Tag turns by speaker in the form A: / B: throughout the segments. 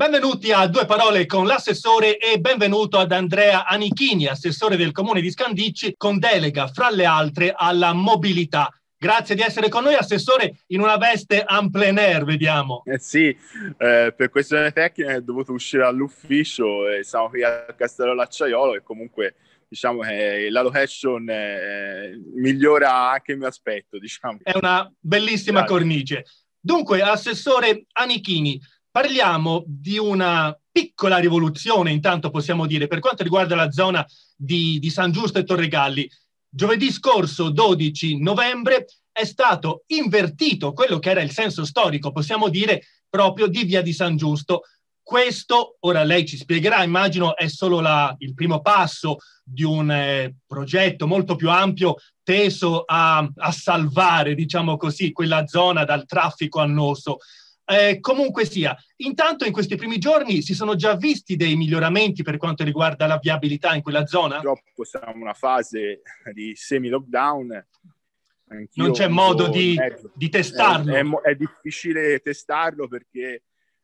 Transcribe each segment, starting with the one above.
A: Benvenuti a Due Parole con l'assessore e benvenuto ad Andrea Anichini, assessore del comune di Scandicci, con delega fra le altre alla mobilità. Grazie di essere con noi,
B: assessore, in una veste en plein air, vediamo. Eh sì, eh, per questione tecnica è dovuto uscire dall'ufficio, eh, siamo qui a Castello Lacciaiolo e comunque diciamo che eh, la location eh, migliora anche il mio aspetto. Diciamo. È
A: una bellissima Grazie. cornice. Dunque, assessore Anichini, Parliamo di una piccola rivoluzione, intanto possiamo dire, per quanto riguarda la zona di, di San Giusto e Torregalli. Giovedì scorso, 12 novembre, è stato invertito quello che era il senso storico, possiamo dire, proprio di Via di San Giusto. Questo, ora lei ci spiegherà, immagino è solo la, il primo passo di un eh, progetto molto più ampio teso a, a salvare, diciamo così, quella zona dal traffico annoso. Eh, comunque sia, intanto in questi primi giorni si sono già visti dei miglioramenti per quanto riguarda la viabilità in quella zona? Purtroppo
B: siamo in una fase di semi-lockdown. Anch'io non c'è modo di, di testarlo. Eh, è, è, è, difficile testarlo perché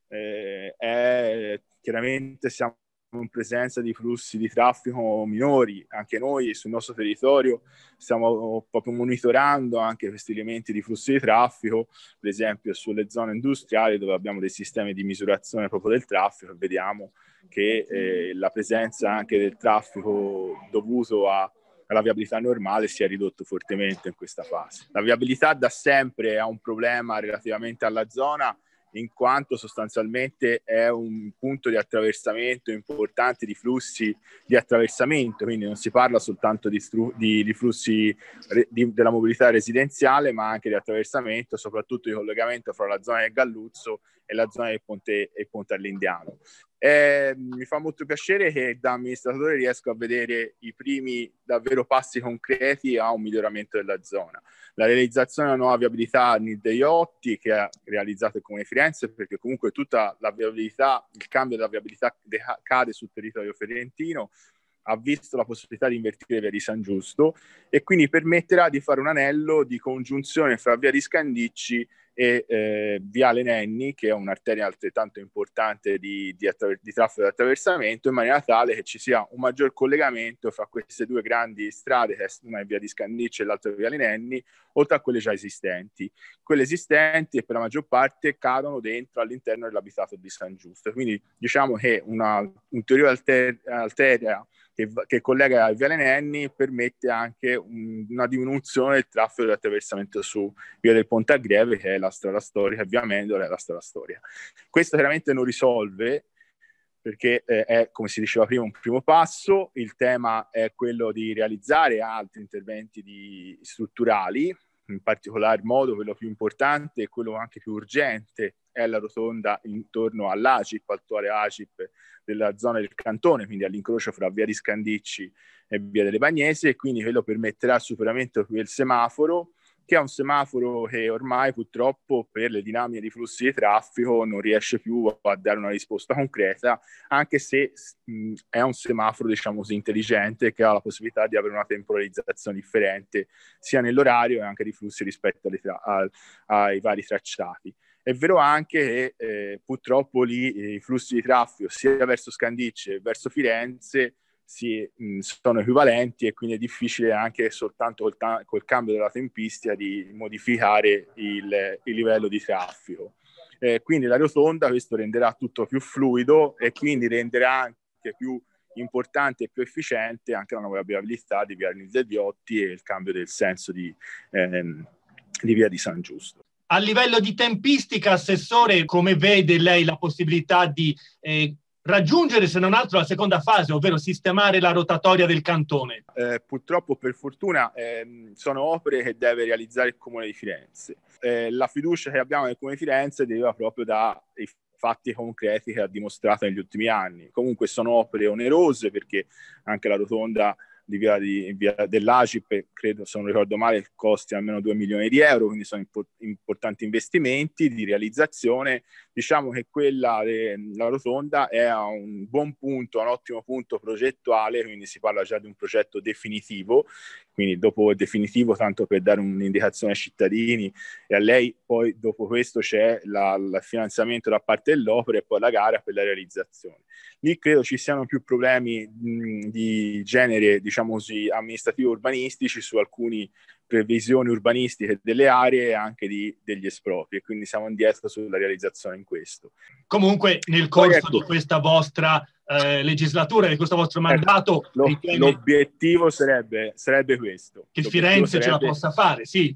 B: eh, è, chiaramente siamo in presenza di flussi di traffico minori, anche noi sul nostro territorio stiamo proprio monitorando anche questi elementi di flussi di traffico, per esempio sulle zone industriali dove abbiamo dei sistemi di misurazione proprio del traffico e vediamo che eh, la presenza anche del traffico dovuto a la viabilità normale si è ridotto fortemente in questa fase. La viabilità da sempre è un problema relativamente alla zona in quanto sostanzialmente è un punto di attraversamento importante di flussi di attraversamento, quindi non si parla soltanto di, stru- di, di flussi re- di, della mobilità residenziale, ma anche di attraversamento, soprattutto di collegamento fra la zona del Galluzzo e la zona del Ponte, del Ponte all'Indiano. Eh, mi fa molto piacere che da amministratore riesco a vedere i primi davvero passi concreti a un miglioramento della zona. La realizzazione della nuova viabilità nel Deiotti che ha realizzato il Comune di Firenze, perché comunque tutta la viabilità, il cambio della viabilità cade sul territorio fiorentino, ha visto la possibilità di invertire via di San Giusto e quindi permetterà di fare un anello di congiunzione fra via di Scandicci e eh, Viale Nenni, che è un'arteria altrettanto importante di, di, attraver- di traffico di attraversamento, in maniera tale che ci sia un maggior collegamento fra queste due grandi strade, che una è via di Scandicce e l'altra è Viale Nenni, oltre a quelle già esistenti. Quelle esistenti, per la maggior parte, cadono dentro all'interno dell'abitato di San Giusto. Quindi diciamo che una ulteriore alter- alteria che, che collega il Viale Nenni permette anche un, una diminuzione del traffico di attraversamento su Via del Ponte a Greve, che è la strada storica, Via Mendola è la strada storica. Questo chiaramente non risolve perché eh, è, come si diceva prima, un primo passo, il tema è quello di realizzare altri interventi di, strutturali, in particolar modo quello più importante e quello anche più urgente è la rotonda intorno all'ACIP, attuale ACIP della zona del cantone, quindi all'incrocio fra via di Scandicci e via delle Bagnese e quindi quello permetterà il superamento del semaforo che è un semaforo che ormai purtroppo per le dinamiche di flussi di traffico non riesce più a dare una risposta concreta, anche se mh, è un semaforo diciamo così intelligente che ha la possibilità di avere una temporalizzazione differente sia nell'orario e anche di flussi rispetto tra- al, ai vari tracciati. È vero anche che eh, purtroppo lì eh, i flussi di traffico sia verso Scandicce che verso Firenze si, mh, mm, sono equivalenti e quindi è difficile anche soltanto col, ta- col cambio della tempistica di modificare il, il livello di traffico. Eh, quindi la rotonda questo renderà tutto più fluido e quindi renderà anche più importante e più efficiente anche la navigabilità di Via Nizzediotti e il cambio del senso di, ehm, di Via di San Giusto.
A: A livello di tempistica, Assessore, come vede lei la possibilità di eh, raggiungere se non altro la seconda fase, ovvero sistemare la rotatoria del cantone?
B: Eh, purtroppo, per fortuna, eh, sono opere che deve realizzare il Comune di Firenze. Eh, la fiducia che abbiamo nel Comune di Firenze deriva proprio dai fatti concreti che ha dimostrato negli ultimi anni. Comunque sono opere onerose perché anche la rotonda di via, di, via dell'ACIP, credo se non ricordo male, costi almeno 2 milioni di euro, quindi sono import- importanti investimenti di realizzazione. Diciamo che quella, la rotonda, è a un buon punto, a un ottimo punto progettuale, quindi si parla già di un progetto definitivo quindi dopo definitivo, tanto per dare un'indicazione ai cittadini e a lei, poi dopo questo c'è la, il finanziamento da parte dell'opera e poi la gara per la realizzazione. Lì credo ci siano più problemi mh, di genere, diciamo così, amministrativo-urbanistici su alcuni previsioni urbanistiche delle aree e anche di, degli espropri, e quindi siamo indietro sulla realizzazione in questo.
A: Comunque, nel corso Poi, ecco. di questa vostra eh, legislatura, di questo vostro eh, mandato, lo, ritiene...
B: l'obiettivo sarebbe, sarebbe, questo: che Firenze sarebbe... ce la possa fare, sì.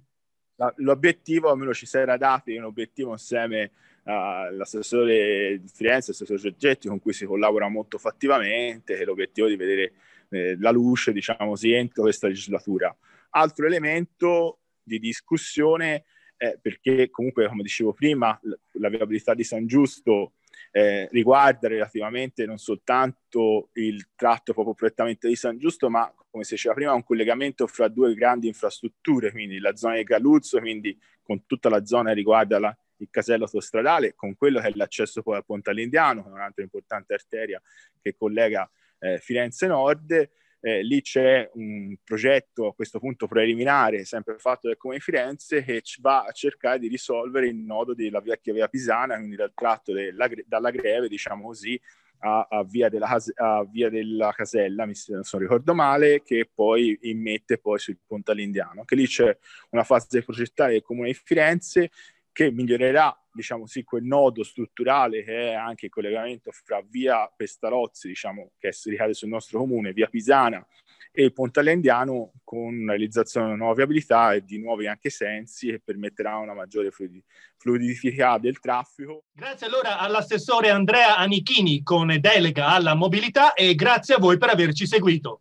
B: l'obiettivo, almeno ci si era dati un obiettivo insieme all'assessore di Firenze, l'assessore Giorgetti, con cui si collabora molto fattivamente, che è l'obiettivo di vedere eh, la luce, diciamo così, entro questa legislatura altro elemento di discussione eh, perché comunque, come dicevo prima, l- la viabilità di San Giusto eh, riguarda relativamente non soltanto il tratto proprio prettamente di San Giusto, ma come si diceva prima, un collegamento fra due grandi infrastrutture, quindi la zona di Galuzzo, quindi con tutta la zona che riguarda la, il casello autostradale, con quello che è l'accesso poi al Ponte all'Indiano, che è un'altra importante arteria che collega eh, Firenze Nord, eh, lì c'è un progetto a questo punto preliminare, sempre fatto dal Comune di Firenze, che va a cercare di risolvere il nodo della vecchia via Pisana, quindi dal tratto della, dalla Greve, diciamo così, a, a, via della, a, via della, Casella, mi se non ricordo male, che poi immette poi sul Ponte all'Indiano. Anche lì c'è una fase progettaria del Comune di Firenze che migliorerà diciamo sì quel nodo strutturale che è anche il collegamento fra via Pestarozzi diciamo che si ricade sul nostro comune via Pisana e il Pontalendiano con la realizzazione di nuove abilità e di nuovi anche sensi che permetterà una maggiore fluidità del traffico.
A: Grazie allora all'assessore Andrea Anichini con delega alla mobilità e grazie a voi per averci seguito.